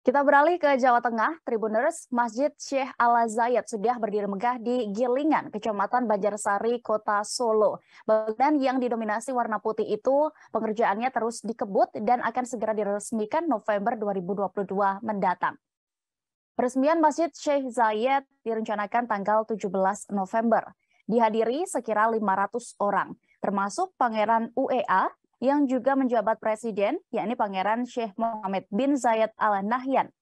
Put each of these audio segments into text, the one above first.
Kita beralih ke Jawa Tengah, Tribuners, Masjid Syekh Al-Zayed sudah berdiri megah di Gilingan, Kecamatan Banjarsari, Kota Solo. Bangunan yang didominasi warna putih itu pengerjaannya terus dikebut dan akan segera diresmikan November 2022 mendatang. Peresmian Masjid Syekh Zayed direncanakan tanggal 17 November. Dihadiri sekira 500 orang, termasuk Pangeran UEA, yang juga menjabat presiden, yakni Pangeran Syekh Mohammed bin Zayed Al Nahyan.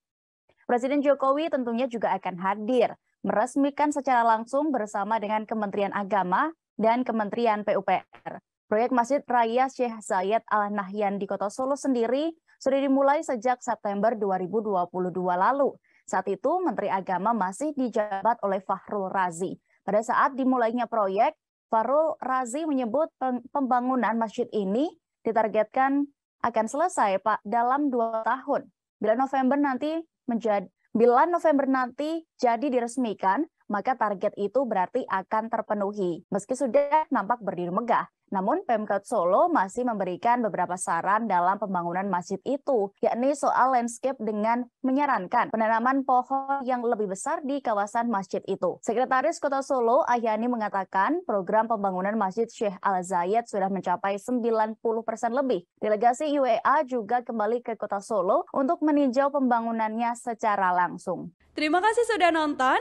Presiden Jokowi tentunya juga akan hadir meresmikan secara langsung bersama dengan Kementerian Agama dan Kementerian PUPR. Proyek Masjid Raya Syekh Zayed Al Nahyan di Kota Solo sendiri sudah dimulai sejak September 2022 lalu. Saat itu Menteri Agama masih dijabat oleh Fahrul Razi. Pada saat dimulainya proyek, Farul Razi menyebut pembangunan masjid ini ditargetkan akan selesai Pak dalam dua tahun. Bila November nanti menjadi bila November nanti jadi diresmikan, maka target itu berarti akan terpenuhi. Meski sudah nampak berdiri megah, namun Pemkot Solo masih memberikan beberapa saran dalam pembangunan masjid itu, yakni soal landscape dengan menyarankan penanaman pohon yang lebih besar di kawasan masjid itu. Sekretaris Kota Solo, Ayani mengatakan program pembangunan Masjid Syekh Al-Zayed sudah mencapai 90% lebih. Delegasi UEA juga kembali ke Kota Solo untuk meninjau pembangunannya secara langsung. Terima kasih sudah nonton.